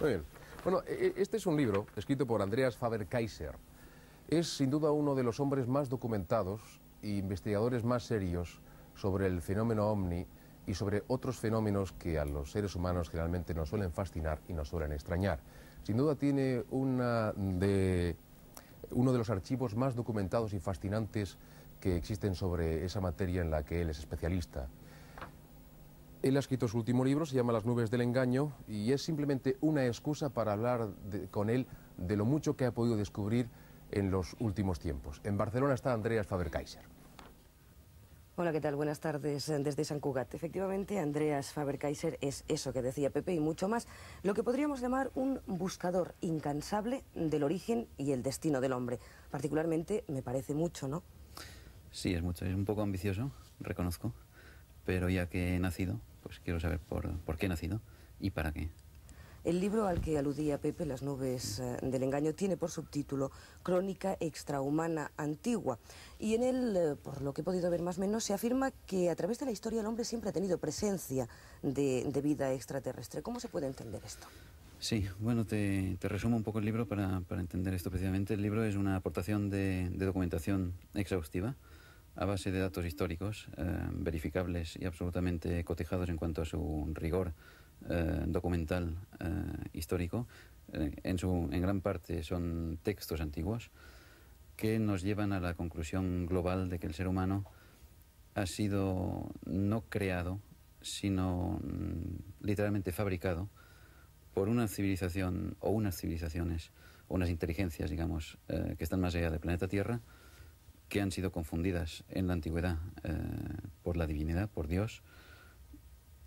Muy bien. Bueno, e, e, este es un libro escrito por Andreas Faber-Kaiser. Es sin duda uno de los hombres más documentados e investigadores más serios sobre el fenómeno OVNI y sobre otros fenómenos que a los seres humanos generalmente nos suelen fascinar y nos suelen extrañar. Sin duda tiene uno de los archivos más documentados y fascinantes que existen sobre esa materia en la que él es especialista. Él ha escrito su último libro, se llama Las nubes del engaño, y es simplemente una excusa para hablar con él de lo mucho que ha podido descubrir en los últimos tiempos. En Barcelona está Andreas Faber-Kaiser. Hola, ¿qué tal? Buenas tardes eh, desde San Cugat. Efectivamente, Andreas Faber-Kaiser es eso que decía Pepe y mucho más, lo que podríamos llamar un buscador incansable del origen y el destino del hombre. Particularmente me parece mucho, ¿no? Sí, es mucho, es un poco ambicioso, reconozco pero ya que he nacido, pues quiero saber por, qué he nacido y para qué. El libro al que aludía Pepe, Las nubes eh, del engaño, tiene por subtítulo Crónica extrahumana antigua. Y en él, eh, por lo que he podido ver más o menos, se afirma que a través de la historia el hombre siempre ha tenido presencia de, vida extraterrestre. ¿Cómo se puede entender esto? Sí, bueno, te, resumo un poco el libro para, entender esto precisamente. El libro es una aportación de documentación exhaustiva a base de datos históricos eh, verificables y absolutamente cotejados en cuanto a su rigor eh, documental eh, histórico. en, gran parte son textos antiguos que nos llevan a la conclusión global de que el ser humano ha sido no creado, sino mm, literalmente fabricado por una civilización o unas civilizaciones, o unas inteligencias, digamos, que están más allá del planeta Tierra, que han sido confundidas en la antigüedad eh, por la divinidad, por Dios,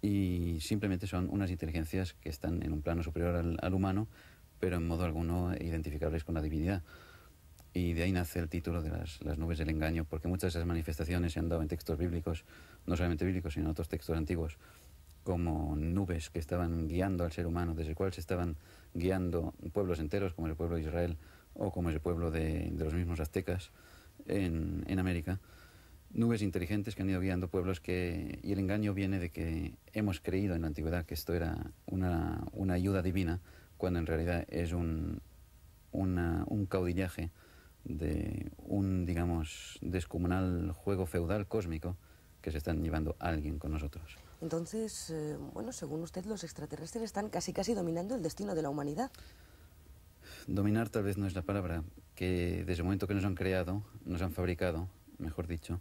y simplemente son unas inteligencias que están en un plano superior al, humano, pero en modo alguno identificables con la divinidad. Y de ahí nace el título de las, nubes del engaño, porque muchas de esas manifestaciones se han dado en textos bíblicos, no solamente bíblicos, sino en otros textos antiguos, como nubes que estaban guiando al ser humano, desde el cual se estaban guiando pueblos enteros, como el pueblo de Israel o como el pueblo de los mismos aztecas en, América, nubes inteligentes que han ido guiando pueblos que, y el engaño viene de que hemos creído en la antigüedad que esto era una, ayuda divina, cuando en realidad es un, un caudillaje de un, digamos, descomunal juego feudal cósmico que se están llevando a alguien con nosotros. Entonces, eh, bueno, según usted, los extraterrestres están casi casi dominando el destino de la humanidad. Dominar tal vez no es la palabra, que desde el momento que nos han creado, nos han fabricado, mejor dicho,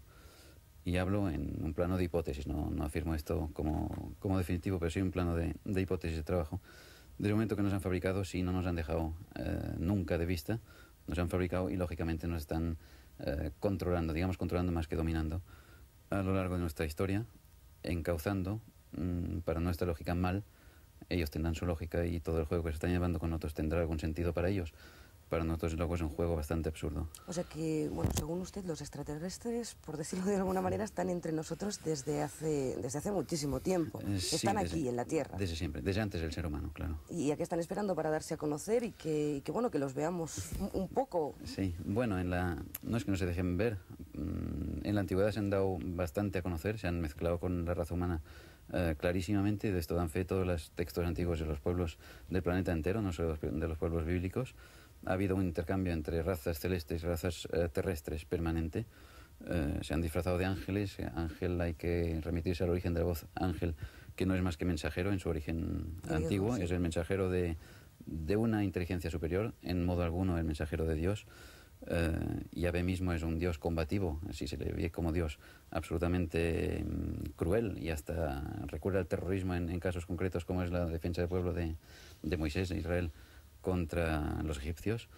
y hablo en un plano de hipótesis, no, afirmo esto como, como, definitivo, pero sí un plano de, hipótesis de trabajo. Desde el momento que nos han fabricado, sí, no nos han dejado eh, nunca de vista, nos han fabricado y lógicamente nos están eh, controlando, digamos controlando más que dominando, a lo largo de nuestra historia, encauzando mm, para nuestra lógica mal. Ellos tendrán su lógica y todo el juego que se están llevando con otros tendrá algún sentido para ellos para nosotros es un juego bastante absurdo. O sea que, bueno, según usted, los extraterrestres, por decirlo de alguna manera, están entre nosotros desde hace, desde hace muchísimo tiempo. Eh, están aquí, en la Tierra. Desde siempre, desde antes del ser humano, claro. ¿Y a qué están esperando para darse a conocer y que, que bueno, que los veamos un, poco? Sí, bueno, en la, no es que no se dejen ver. Mm, en la antigüedad se han dado bastante a conocer, se han mezclado con la raza humana eh, clarísimamente, de esto dan fe todos los textos antiguos de los pueblos del planeta entero, no solo de los pueblos bíblicos ha habido un intercambio entre razas celestes y razas eh, terrestres permanente. Eh, se han disfrazado de ángeles. Eh, ángel hay que remitirse al origen de la voz ángel, que no es más que mensajero en su origen antiguo. Es el mensajero de, de, una inteligencia superior, en modo alguno el mensajero de Dios. ...y Yahvé mismo es un Dios combativo, así se le ve como Dios absolutamente mm, cruel y hasta recuerda al terrorismo en, casos concretos como es la defensa del pueblo de, de Moisés de Israel contra los egipcios,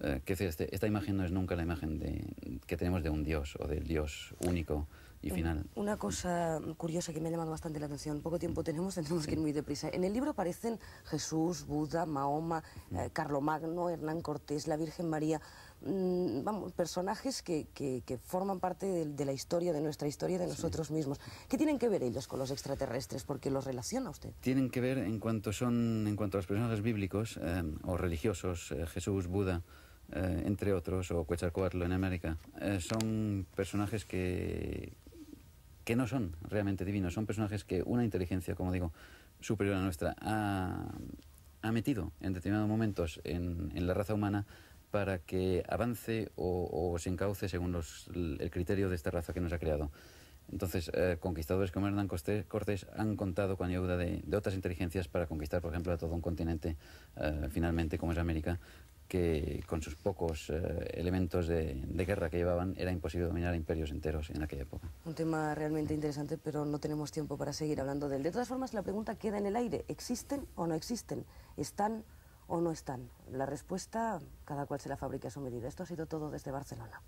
eh, este, esta imagen no es nunca la imagen de, que tenemos de un dios o del dios único una cosa curiosa que me ha llamado bastante la atención, poco tiempo tenemos, tenemos que ir muy deprisa. En el libro aparecen Jesús, Buda, Mahoma, mm. eh, Carlos Magno, Hernán Cortés, la Virgen María, mm, vamos, personajes que, forman parte de, la historia, de nuestra historia, de nosotros mismos. ¿Qué tienen que ver ellos con los extraterrestres? ¿Por qué los relaciona usted. Tienen que ver en cuanto son, en cuanto a los personajes bíblicos eh, o religiosos, eh, Jesús, Buda, entre otros, o Quetzalcoatl en América, son personajes que, que no son realmente divinos, son personajes que una inteligencia, como digo, superior a nuestra, ha, metido en determinados momentos en, la raza humana para que avance o, se encauce según los, el criterio de esta raza que nos ha creado. Entonces, eh, conquistadores como Hernán Cortés han contado con ayuda de, otras inteligencias para conquistar, por ejemplo, a todo un continente, eh, finalmente, como es América, que con sus pocos eh, elementos de, de, guerra que llevaban era imposible dominar imperios enteros en aquella época. Un tema realmente interesante, pero no tenemos tiempo para seguir hablando de él. De todas formas, la pregunta queda en el aire. ¿Existen o no existen? ¿Están o no están? La respuesta, cada cual se la fabrica a su medida. Esto ha sido todo desde Barcelona.